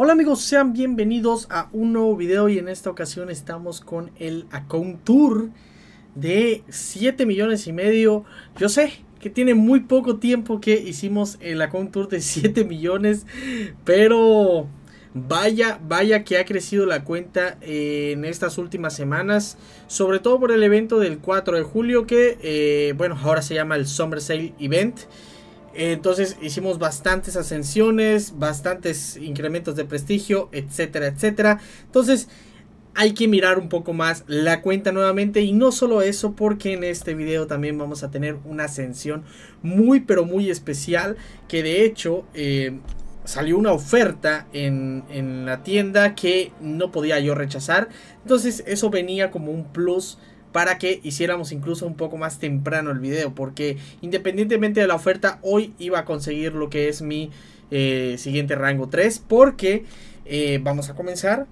Hola amigos, sean bienvenidos a un nuevo video y en esta ocasión estamos con el account tour de 7 millones y medio. Yo sé que tiene muy poco tiempo que hicimos el account tour de 7 millones, pero Vaya, vaya que ha crecido la cuenta en estas últimas semanas, sobre todo por el evento del 4 de julio que, eh, bueno, ahora se llama el Summer Sale Event, entonces hicimos bastantes ascensiones, bastantes incrementos de prestigio, etcétera, etcétera. Entonces hay que mirar un poco más la cuenta nuevamente y no solo eso porque en este video también vamos a tener una ascensión muy pero muy especial que de hecho eh, salió una oferta en, en la tienda que no podía yo rechazar. Entonces eso venía como un plus para que hiciéramos incluso un poco más temprano el video, porque independientemente de la oferta, hoy iba a conseguir lo que es mi eh, siguiente rango 3, porque eh, vamos a comenzar.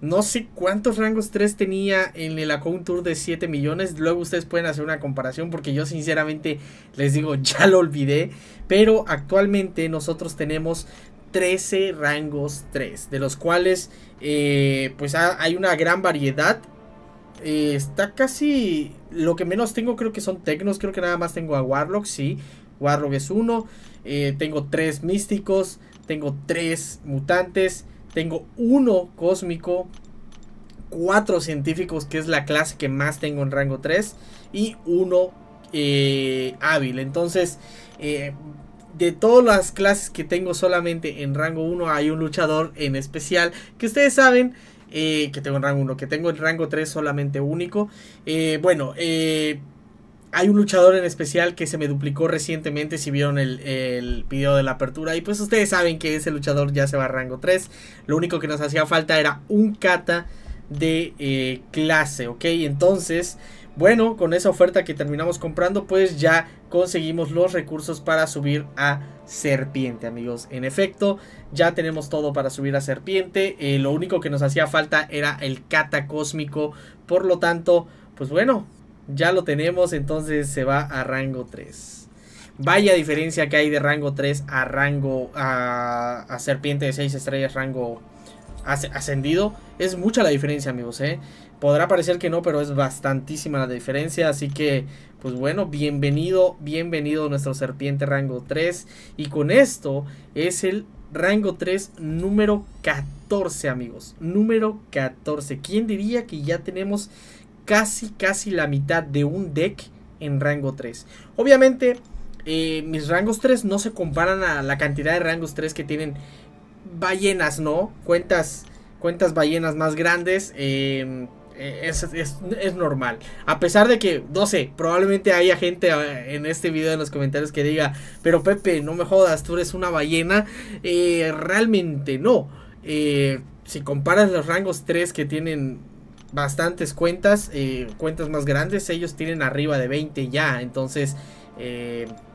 No sé cuántos rangos 3 tenía en el account tour de 7 millones. Luego ustedes pueden hacer una comparación porque yo sinceramente les digo, ya lo olvidé. Pero actualmente nosotros tenemos 13 rangos 3, de los cuales eh, pues hay una gran variedad eh, está casi. Lo que menos tengo creo que son Tecnos. Creo que nada más tengo a Warlock, sí. Warlock es uno. Eh, tengo tres místicos. Tengo tres mutantes. Tengo uno cósmico. Cuatro científicos, que es la clase que más tengo en rango 3. Y uno eh, hábil. Entonces, de todas las clases que tengo solamente en rango 1 hay un luchador en especial que ustedes saben eh, que tengo en rango 1, que tengo en rango 3 solamente único. Eh, bueno, eh, hay un luchador en especial que se me duplicó recientemente si vieron el, video de la apertura. Y pues ustedes saben que ese luchador ya se va a rango 3. Lo único que nos hacía falta era un kata de clase, ¿ok? Entonces, bueno, con esa oferta que terminamos comprando, pues ya conseguimos los recursos para subir a serpiente amigos en efecto ya tenemos todo para subir a serpiente eh, lo único que nos hacía falta era el catacósmico por lo tanto pues bueno ya lo tenemos entonces se va a rango 3 vaya diferencia que hay de rango 3 a rango a, serpiente de 6 estrellas rango ascendido es mucha la diferencia amigos eh Podrá parecer que no, pero es bastantísima la diferencia. Así que pues bueno, bienvenido, bienvenido a nuestro serpiente rango 3. Y con esto es el rango 3 número 14, amigos. Número 14. ¿Quién diría que ya tenemos casi, casi la mitad de un deck en rango 3? Obviamente, eh, mis rangos 3 no se comparan a la cantidad de rangos 3 que tienen ballenas, ¿no? Cuentas, cuentas ballenas más grandes. Eh, eh, es, es, normal. A pesar de que, no sé, probablemente haya gente eh, en este video en los comentarios que diga, pero Pepe, no me jodas, tú eres una ballena. Eh, realmente no. si comparas los rangos 3 que tienen bastantes cuentas, cuentas más grandes, ellos tienen arriba de 20 ya. Entonces,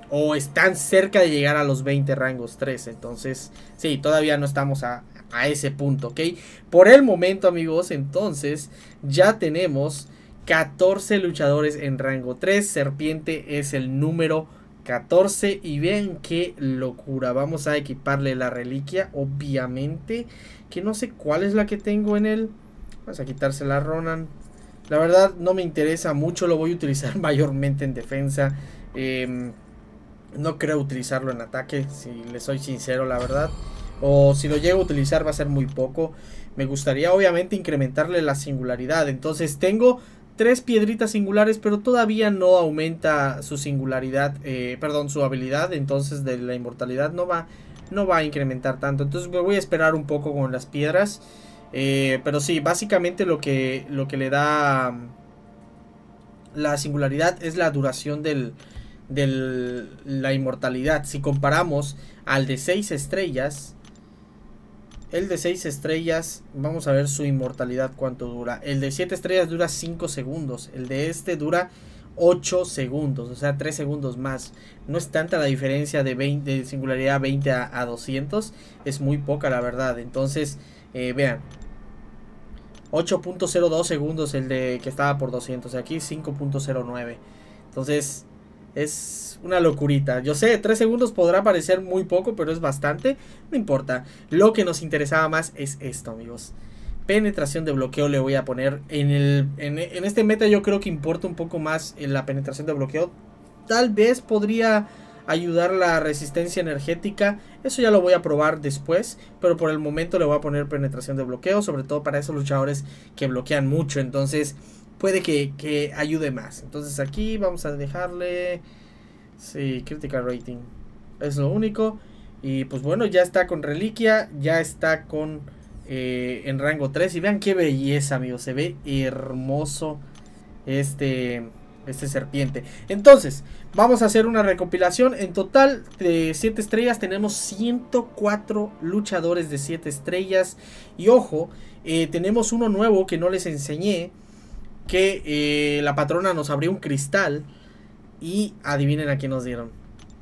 o están cerca de llegar a los 20 rangos 3. Entonces, sí, todavía no estamos a, a ese punto, ¿ok? Por el momento, amigos, entonces ya tenemos 14 luchadores en rango 3. Serpiente es el número 14 y vean qué locura. Vamos a equiparle la reliquia, obviamente, que no sé cuál es la que tengo en él. Vamos a quitársela a Ronan. La verdad no me interesa mucho, lo voy a utilizar mayormente en defensa. Em, no creo utilizarlo en ataque, si le soy sincero, la verdad o si lo llego a utilizar va a ser muy poco. Me gustaría obviamente incrementarle la singularidad. Entonces tengo tres piedritas singulares, pero todavía no aumenta su singularidad, eh, perdón, su habilidad. Entonces de la inmortalidad no va, no va a incrementar tanto. Entonces me voy a esperar un poco con las piedras. Eh, pero sí, básicamente lo que, lo que le da mm, la singularidad es la duración del, de la inmortalidad. Si comparamos al de seis estrellas, el de 6 estrellas, vamos a ver su inmortalidad cuánto dura. El de 7 estrellas dura 5 segundos. El de este dura 8 segundos, o sea, 3 segundos más. No es tanta la diferencia de, de singularidad 20 a, 200, es muy poca la verdad. Entonces, eh, vean, 8.02 segundos el de que estaba por 200, aquí 5.09. Entonces, es una locurita. Yo sé, tres segundos podrá parecer muy poco, pero es bastante. No importa. Lo que nos interesaba más es esto, amigos. Penetración de bloqueo le voy a poner. En, el, en, este meta yo creo que importa un poco más la penetración de bloqueo. Tal vez podría ayudar la resistencia energética. Eso ya lo voy a probar después, pero por el momento le voy a poner penetración de bloqueo, sobre todo para esos luchadores que bloquean mucho. Entonces, puede que, ayude más. Entonces aquí vamos a dejarle... Sí, critical rating. Es lo único. Y pues bueno, ya está con reliquia, ya está con eh, en rango 3. Y vean qué belleza, amigos. Se ve hermoso este, este serpiente. Entonces, vamos a hacer una recopilación. En total de 7 estrellas tenemos 104 luchadores de 7 estrellas. Y ojo, eh, tenemos uno nuevo que no les enseñé que eh, la patrona nos abrió un cristal y adivinen a quién nos dieron.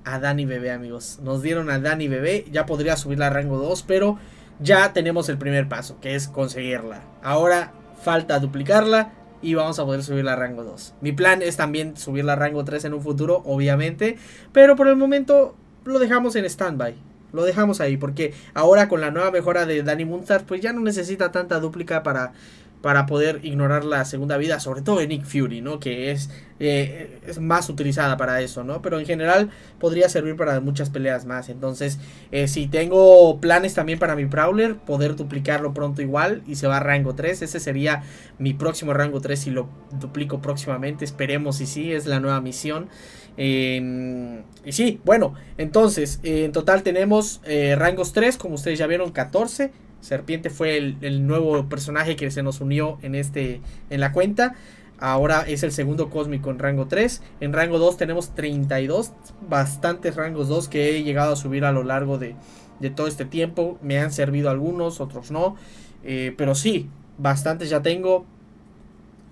A Dani Bebé, amigos. Nos dieron a Dani Bebé. Ya podría subirla a rango 2, pero ya tenemos el primer paso, que es conseguirla. Ahora falta duplicarla y vamos a poder subirla a rango 2. Mi plan es también subirla a rango 3 en un futuro, obviamente, pero por el momento lo dejamos en standby. Lo dejamos ahí porque ahora con la nueva mejora de Danny Muntar pues ya no necesita tanta duplica para para poder ignorar la segunda vida, sobre todo en Nick Fury, ¿no? Que es, eh, es más utilizada para eso, ¿no? Pero en general podría servir para muchas peleas más. Entonces, eh, si tengo planes también para mi Prowler, poder duplicarlo pronto igual y se va a rango 3. Ese sería mi próximo rango 3 si lo duplico próximamente. Esperemos si sí, es la nueva misión. Em, y sí, bueno, entonces, eh, en total tenemos rangos 3, como ustedes ya vieron, 14. Serpiente fue el, nuevo personaje que se nos unió en, este, en la cuenta. Ahora es el segundo cósmico en rango 3. En rango 2 tenemos 32, bastantes rangos 2 que he llegado a subir a lo largo de, de todo este tiempo. Me han servido algunos, otros no. Eh, pero sí, bastantes ya tengo.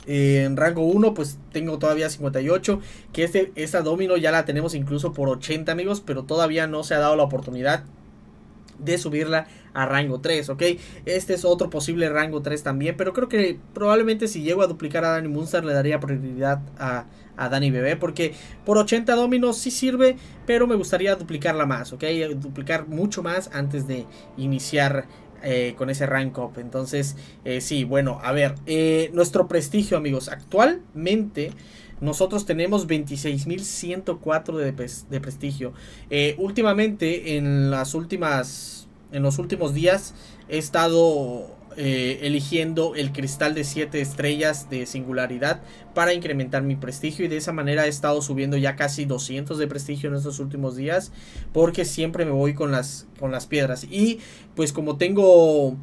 Eh, en rango 1 pues tengo todavía 58. Que este, esta domino ya la tenemos incluso por 80 amigos. Pero todavía no se ha dado la oportunidad de subirla a rango 3, ¿ok? Este es otro posible rango 3 también, pero creo que probablemente si llego a duplicar a Danny Munster le daría prioridad a, a Danny Bebé, porque por 80 dominos sí sirve, pero me gustaría duplicarla más, ¿ok? Duplicar mucho más antes de iniciar eh, con ese rank up. Entonces, eh, sí, bueno, a ver, eh, nuestro prestigio, amigos, actualmente... Nosotros tenemos 26.104 de, de prestigio. Eh, últimamente, en las últimas. En los últimos días he estado eh, eligiendo el cristal de 7 estrellas de singularidad para incrementar mi prestigio y de esa manera he estado subiendo ya casi 200 de prestigio en estos últimos días porque siempre me voy con las, con las piedras y pues como tengo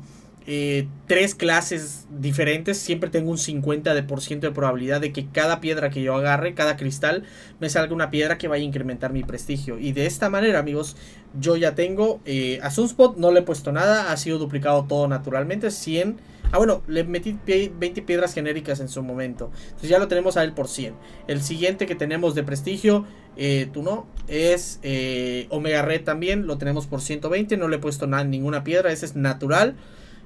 eh, tres clases diferentes, siempre tengo un 50% de probabilidad de que cada piedra que yo agarre, cada cristal, me salga una piedra que vaya a incrementar mi prestigio. Y de esta manera, amigos, yo ya tengo eh, a Sunspot, no le he puesto nada, ha sido duplicado todo naturalmente, 100. Ah, bueno, le metí 20 piedras genéricas en su momento. Entonces ya lo tenemos a él por 100. El siguiente que tenemos de prestigio, eh, tú no, es Omega Red también, lo tenemos por 120, no le he puesto nada, ninguna piedra, ese es natural.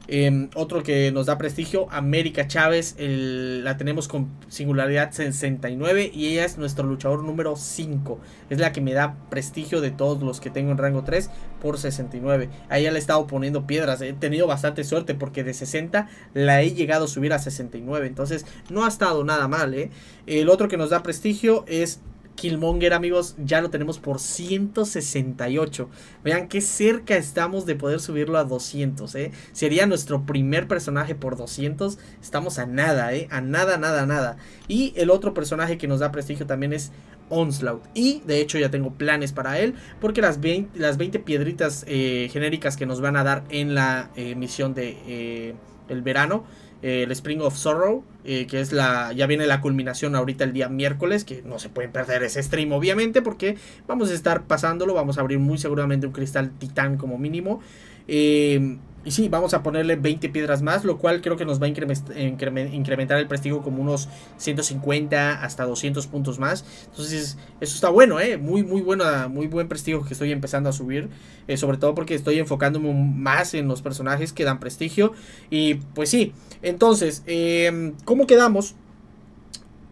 Em, otro que nos da prestigio, América Chávez, la tenemos con singularidad 69 y ella es nuestro luchador número 5. Es la que me da prestigio de todos los que tengo en rango 3 por 69. ahí ella le he estado poniendo piedras, he tenido bastante suerte porque de 60 la he llegado a subir a 69. Entonces no ha estado nada mal. ¿eh? El otro que nos da prestigio es Killmonger, amigos, ya lo tenemos por 168. Vean qué cerca estamos de poder subirlo a 200, ¿eh? Sería nuestro primer personaje por 200. Estamos a nada, ¿eh? A nada, nada, nada. Y el otro personaje que nos da prestigio también es Onslaught. Y de hecho ya tengo planes para él. Porque las 20, piedritas eh, genéricas que nos van a dar en la eh, misión de... Eh, el verano eh, el Spring of Sorrow, eh, que es la, ya viene la culminación ahorita el día miércoles, que no se pueden perder ese stream obviamente, porque vamos a estar pasándolo, vamos a abrir muy seguramente un cristal titán como mínimo. Eh, y sí, vamos a ponerle 20 piedras más, lo cual creo que nos va a incrementar el prestigio como unos 150 hasta 200 puntos más. Entonces, eso está bueno, ¿eh? Muy, muy, bueno, muy buen prestigio que estoy empezando a subir. Eh, sobre todo porque estoy enfocándome más en los personajes que dan prestigio. Y pues sí, entonces, em, ¿cómo quedamos?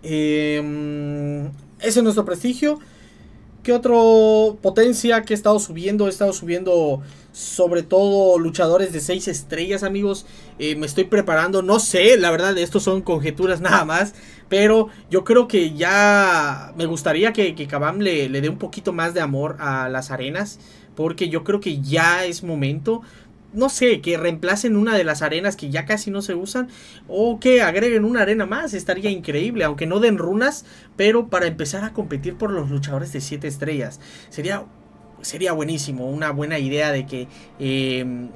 Em, ese es nuestro prestigio otro potencia que he estado subiendo? He estado subiendo sobre todo luchadores de 6 estrellas, amigos. Eh, me estoy preparando, no sé, la verdad, esto son conjeturas nada más. Pero yo creo que ya me gustaría que, que Kabam le, le dé un poquito más de amor a las arenas. Porque yo creo que ya es momento no sé, que reemplacen una de las arenas que ya casi no se usan o que agreguen una arena más, estaría increíble, aunque no den runas, pero para empezar a competir por los luchadores de 7 estrellas. Sería, sería buenísimo, una buena idea de que... Eh,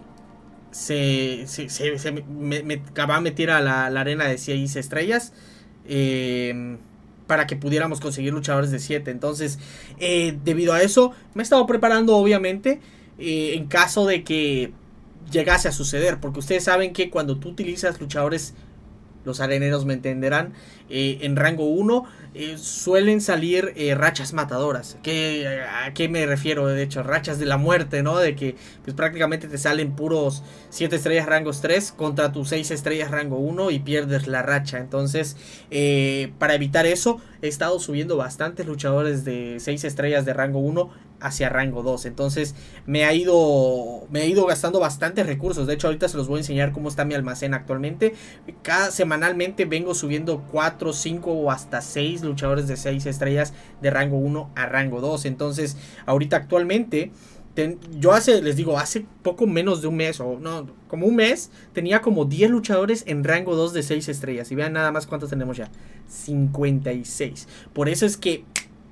se, se, se, me, acaba a metiera la, la arena de 6 estrellas eh, para que pudiéramos conseguir luchadores de 7. Entonces, eh, debido a eso, me he estado preparando, obviamente, eh, en caso de que llegase a suceder, porque ustedes saben que cuando tú utilizas luchadores, los areneros me entenderán, eh, en rango 1 eh, suelen salir eh, rachas matadoras. ¿Qué, ¿A qué me refiero? De hecho, rachas de la muerte, ¿no? De que pues, prácticamente te salen puros 7 estrellas rangos 3 contra tus 6 estrellas rango 1 y pierdes la racha. Entonces, para evitar eso, he estado subiendo bastantes luchadores de 6 estrellas de rango 1 hacia rango 2. Entonces me ha ido me ido gastando bastantes recursos. De hecho, ahorita se los voy a enseñar cómo está mi almacén actualmente. Cada semanalmente vengo subiendo 4, 5 o hasta 6 luchadores de 6 estrellas de rango 1 a rango 2. Entonces, ahorita actualmente yo hace, les digo, hace poco menos de un mes, o no, como un mes, tenía como 10 luchadores en rango 2 de 6 estrellas. Y vean nada más cuántos tenemos ya. 56. Por eso es que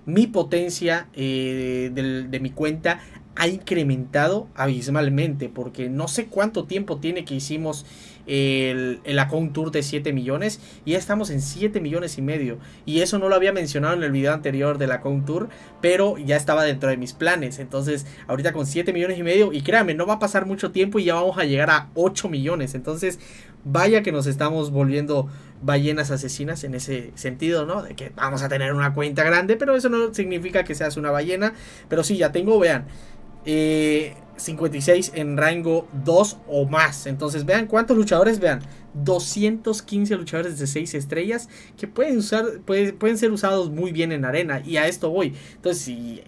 mi potencia eh, de mi cuenta ha incrementado abismalmente. Porque no sé cuánto tiempo tiene que hicimos el, el account tour de 7 millones y ya estamos en 7 millones y medio. Y eso no lo había mencionado en el video anterior De account tour, pero ya estaba dentro de mis planes. Entonces, ahorita con 7 millones y medio, y créanme, no va a pasar mucho tiempo y ya vamos a llegar a 8 millones. Entonces, vaya que nos estamos volviendo ballenas asesinas en ese sentido, ¿no? De que vamos a tener una cuenta grande, pero eso no significa que seas una ballena. Pero sí, ya tengo, vean. Eh, 56 en rango 2 o más. Entonces, vean cuántos luchadores, vean. 215 luchadores de 6 estrellas que pueden, usar, pueden ser usados muy bien en arena. Y a esto voy. Entonces, si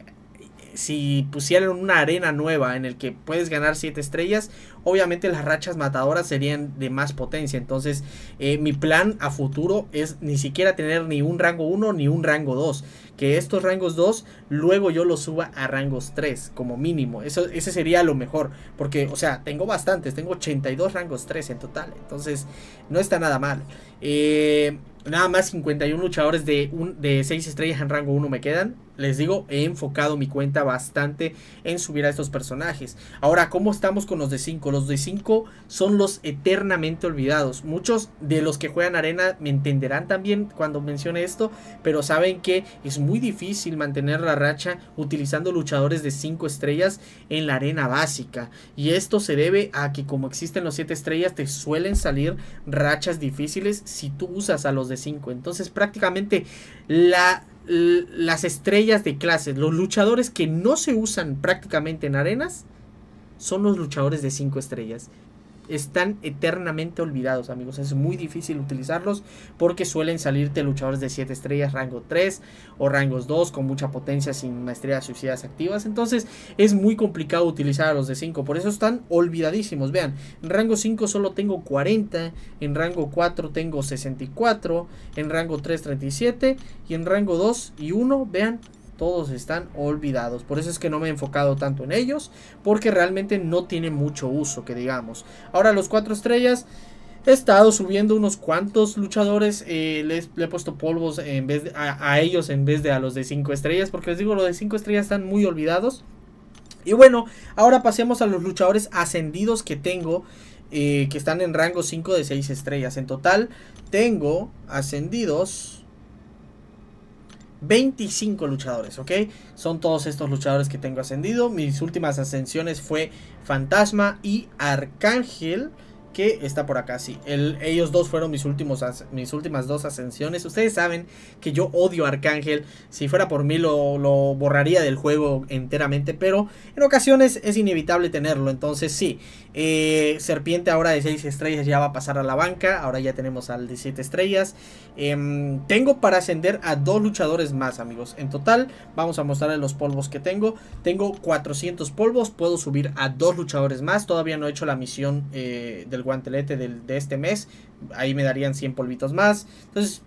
si pusieran una arena nueva en el que puedes ganar 7 estrellas, obviamente las rachas matadoras serían de más potencia. Entonces, eh, mi plan a futuro es ni siquiera tener ni un rango 1 ni un rango 2. Que estos rangos 2 luego yo los suba a rangos 3 como mínimo. Eso, ese sería lo mejor. Porque, o sea, tengo bastantes. Tengo 82 rangos 3 en total. Entonces, no está nada mal. Eh, Nada más 51 luchadores de, de 6 estrellas en rango 1 me quedan. Les digo, he enfocado mi cuenta bastante en subir a estos personajes. Ahora, ¿cómo estamos con los de 5? Los de 5 son los eternamente olvidados. Muchos de los que juegan arena me entenderán también cuando mencione esto, pero saben que es muy difícil mantener la racha utilizando luchadores de 5 estrellas en la arena básica. Y esto se debe a que como existen los 7 estrellas, te suelen salir rachas difíciles si tú usas a los de 5. Entonces prácticamente las estrellas de clases, los luchadores que no se usan prácticamente en arenas, son los luchadores de 5 estrellas están eternamente olvidados, amigos. Es muy difícil utilizarlos porque suelen salirte luchadores de 7 estrellas, rango 3 o rangos 2 con mucha potencia sin maestría suicidas activas. Entonces es muy complicado utilizar a los de 5. Por eso están olvidadísimos. Vean, en rango 5 solo tengo 40, en rango 4 tengo 64, en rango 3 37 y en rango 2 y 1, vean, todos están olvidados. Por eso es que no me he enfocado tanto en ellos, porque realmente no tiene mucho uso, que digamos. Ahora los cuatro estrellas, he estado subiendo unos cuantos luchadores, eh, les, le he puesto polvos en vez a, ellos en vez de a los de cinco estrellas, porque les digo, los de cinco estrellas están muy olvidados. Y bueno, ahora pasemos a los luchadores ascendidos que tengo. Eh, que están en rango 5 de 6 estrellas. En total tengo ascendidos 25 luchadores, ¿ok? Son todos estos luchadores que tengo ascendido. Mis últimas ascensiones fue Fantasma y Arcángel que está por acá, sí. ellos dos fueron mis, últimos, mis últimas dos ascensiones. Ustedes saben que yo odio Arcángel. Si fuera por mí lo, borraría del juego enteramente. Pero en ocasiones es inevitable tenerlo. Entonces sí. Eh, Serpiente ahora de 6 estrellas ya va a pasar a la banca. Ahora ya tenemos al de 7 estrellas. Em, tengo para ascender a dos luchadores más, amigos. En total, vamos a mostrarles los polvos que tengo. Tengo 400 polvos. Puedo subir a dos luchadores más. Todavía no he hecho la misión eh, del guantelete de este mes, ahí me darían 100 polvitos más. Entonces,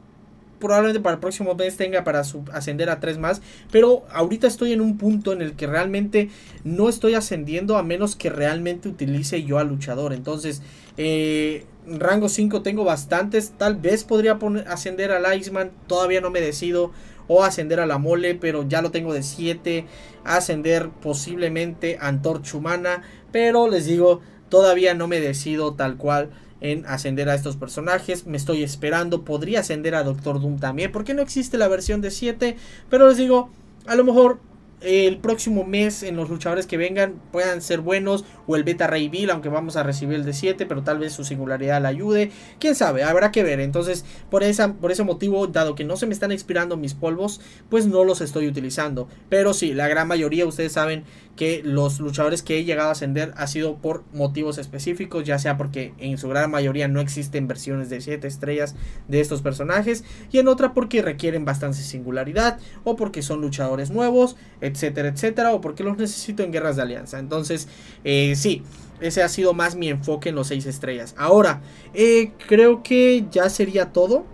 probablemente para el próximo mes tenga para ascender a 3 más. Pero ahorita estoy en un punto en el que realmente no estoy ascendiendo a menos que realmente utilice yo al luchador. Entonces, eh, rango 5 tengo bastantes. Tal vez podría poner, ascender al Iceman. Todavía no me decido. O ascender a la mole, pero ya lo tengo de 7. Ascender posiblemente a Antorcha Humana. Pero les digo, Todavía no me decido tal cual en ascender a estos personajes. Me estoy esperando. Podría ascender a Doctor Doom también. Porque no existe la versión de 7. Pero les digo, a lo mejor eh, el próximo mes en los luchadores que vengan puedan ser buenos. O el Beta Ray Bill, aunque vamos a recibir el de 7. Pero tal vez su singularidad la ayude. Quién sabe, habrá que ver. Entonces, por, esa, por ese motivo, dado que no se me están expirando mis polvos, pues no los estoy utilizando. Pero sí, la gran mayoría, ustedes saben que los luchadores que he llegado a ascender ha sido por motivos específicos, ya sea porque en su gran mayoría no existen versiones de 7 estrellas de estos personajes, y en otra porque requieren bastante singularidad, o porque son luchadores nuevos, etcétera, etcétera, o porque los necesito en guerras de alianza. Entonces, eh, sí, ese ha sido más mi enfoque en los 6 estrellas. Ahora, eh, creo que ya sería todo.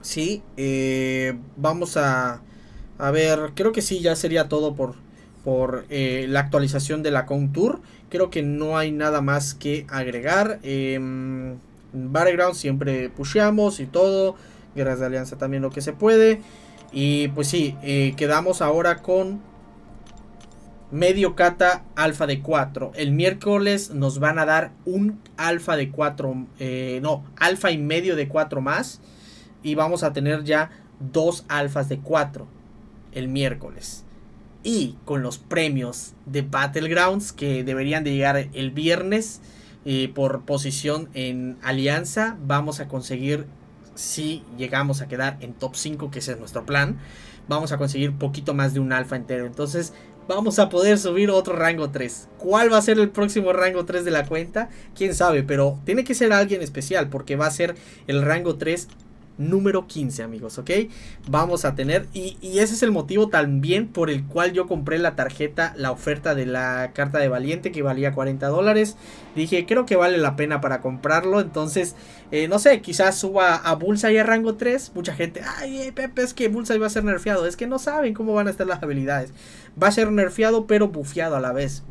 Sí, eh, vamos a... A ver, creo que sí, ya sería todo por, por eh, la actualización de la Contour. Creo que no hay nada más que agregar. Eh, siempre pusheamos y todo. Guerras de Alianza también lo que se puede. Y pues sí, eh, quedamos ahora con medio cata alfa de 4. El miércoles nos van a dar un alfa de 4, eh, no, alfa y medio de 4 más. Y vamos a tener ya dos alfas de 4 el miércoles y con los premios de Battlegrounds que deberían de llegar el viernes eh, por posición en alianza, vamos a conseguir, si llegamos a quedar en top 5, que ese es nuestro plan, vamos a conseguir poquito más de un alfa entero. Entonces vamos a poder subir otro rango 3. ¿Cuál va a ser el próximo rango 3 de la cuenta? Quién sabe, pero tiene que ser alguien especial porque va a ser el rango 3 número 15, amigos, ¿ok? Vamos a tener, y, ese es el motivo también por el cual yo compré la tarjeta, la oferta de la carta de valiente que valía 40 dólares. Dije, creo que vale la pena para comprarlo, entonces, eh, no sé, quizás suba a y a rango 3. Mucha gente, ay, eh, Pepe, es que Bullseye va a ser nerfeado, es que no saben cómo van a estar las habilidades. Va a ser nerfeado, pero bufeado a la vez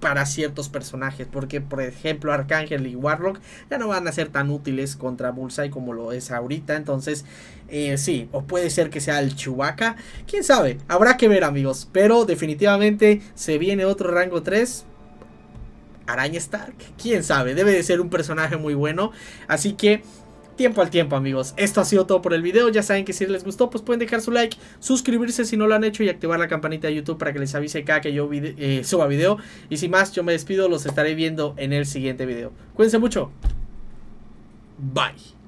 para ciertos personajes. Porque, por ejemplo, Arcángel y Warlock ya no van a ser tan útiles contra Bullseye como lo es ahorita. Entonces, eh, sí, o puede ser que sea el Chewbacca. Quién sabe, habrá que ver, amigos. Pero definitivamente se viene otro rango 3. Araña Stark, quién sabe, debe de ser un personaje muy bueno. Así que tiempo al tiempo, amigos. Esto ha sido todo por el video. Ya saben que si les gustó, pues pueden dejar su like, suscribirse si no lo han hecho y activar la campanita de YouTube para que les avise cada que yo eh, suba video. Y sin más, yo me despido. Los estaré viendo en el siguiente video. Cuídense mucho. Bye.